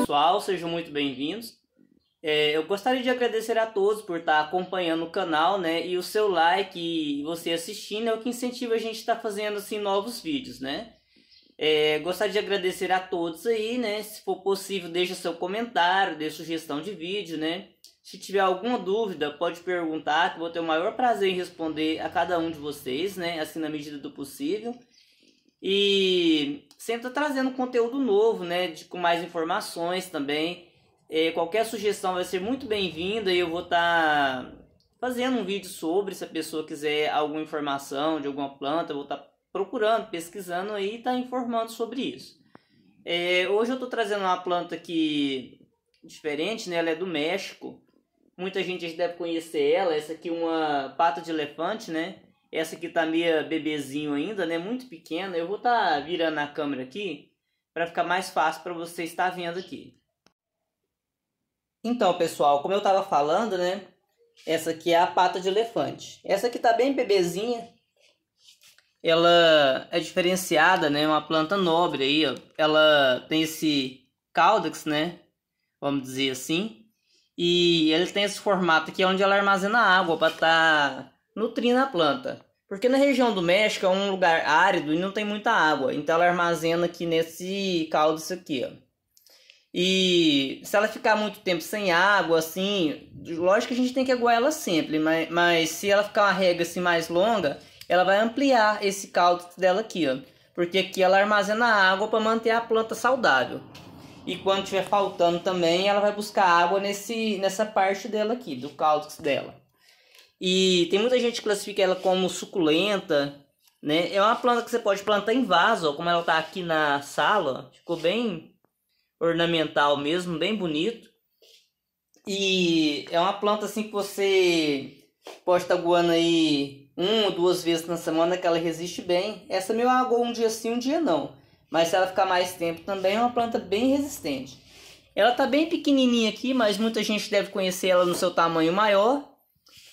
Pessoal, sejam muito bem-vindos. É, eu gostaria de agradecer a todos por estar acompanhando o canal, né? E o seu like e você assistindo é o que incentiva a gente a estar fazendo assim novos vídeos, né? É, gostaria de agradecer a todos aí, né? Se for possível, deixa seu comentário, deixa sugestão de vídeo, né? Se tiver alguma dúvida, pode perguntar, que vou ter o maior prazer em responder a cada um de vocês, né? Assim, na medida do possível. E sempre tá trazendo conteúdo novo, né? De, com mais informações também. É, qualquer sugestão vai ser muito bem-vinda e eu vou estar tá fazendo um vídeo sobre se a pessoa quiser alguma informação de alguma planta, eu vou estar tá procurando, pesquisando aí e tá informando sobre isso. É, hoje eu estou trazendo uma planta que diferente, né? Ela é do México. Muita gente deve conhecer ela. Essa aqui é uma pata de elefante, né? Essa aqui tá meio bebezinho ainda, né? Muito pequena. Eu vou estar tá virando a câmera aqui para ficar mais fácil para você estar vendo aqui. Então, pessoal, como eu estava falando, né? Essa aqui é a pata de elefante. Essa aqui tá bem bebezinha. Ela é diferenciada, né? É uma planta nobre aí, ó. Ela tem esse caudex, né? Vamos dizer assim. E ele tem esse formato aqui onde ela armazena água para estar tá nutrindo a planta. Porque na região do México é um lugar árido e não tem muita água, então ela armazena aqui nesse caldo isso aqui, ó. E se ela ficar muito tempo sem água, assim, lógico que a gente tem que aguar ela sempre, mas, mas se ela ficar uma rega assim mais longa, ela vai ampliar esse caldo dela aqui, ó. Porque aqui ela armazena água para manter a planta saudável. E quando tiver faltando também, ela vai buscar água nesse, nessa parte dela aqui, do caldo dela. E tem muita gente que classifica ela como suculenta, né? É uma planta que você pode plantar em vaso, como ela tá aqui na sala, ficou bem ornamental mesmo, bem bonito. E é uma planta assim que você pode estar tá aí uma ou duas vezes na semana que ela resiste bem. Essa meu agou um dia sim, um dia não. Mas se ela ficar mais tempo também é uma planta bem resistente. Ela tá bem pequenininha aqui, mas muita gente deve conhecer ela no seu tamanho maior.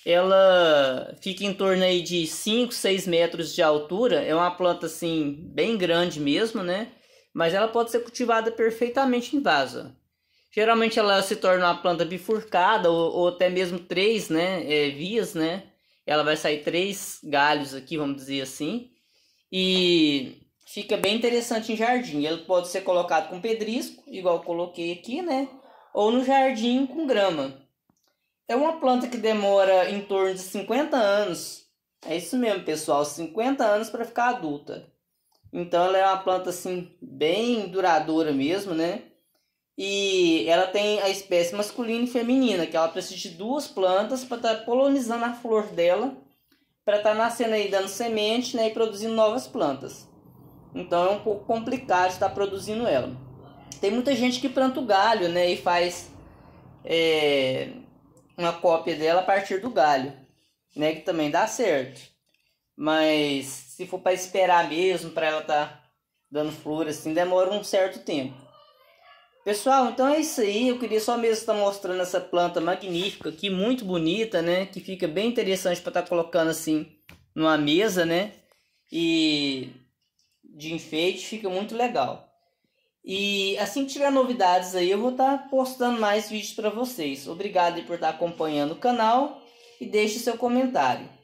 Ela fica em torno aí de 5, 6 metros de altura. É uma planta assim bem grande mesmo, né? Mas ela pode ser cultivada perfeitamente em vaso. Geralmente ela se torna uma planta bifurcada ou, ou até mesmo três, né, é, vias, né? Ela vai sair três galhos aqui, vamos dizer assim. E fica bem interessante em jardim. Ele pode ser colocado com pedrisco, igual coloquei aqui, né? Ou no jardim com grama. É uma planta que demora em torno de 50 anos. É isso mesmo, pessoal, 50 anos para ficar adulta. Então ela é uma planta assim bem duradoura mesmo, né? E ela tem a espécie masculina e feminina, que ela precisa de duas plantas para estar tá polinizando a flor dela, para estar tá nascendo aí dando semente, né, e produzindo novas plantas. Então é um pouco complicado estar produzindo ela. Tem muita gente que planta o galho, né, e faz é, uma cópia dela a partir do galho, né? Que também dá certo. Mas se for para esperar mesmo, para ela tá dando flor assim, demora um certo tempo. Pessoal, então é isso aí. Eu queria só mesmo estar tá mostrando essa planta magnífica aqui, muito bonita, né? Que fica bem interessante para estar tá colocando assim numa mesa, né? E de enfeite fica muito legal. E assim que tiver novidades aí, eu vou estar tá postando mais vídeos para vocês. Obrigado por estar tá acompanhando o canal e deixe seu comentário.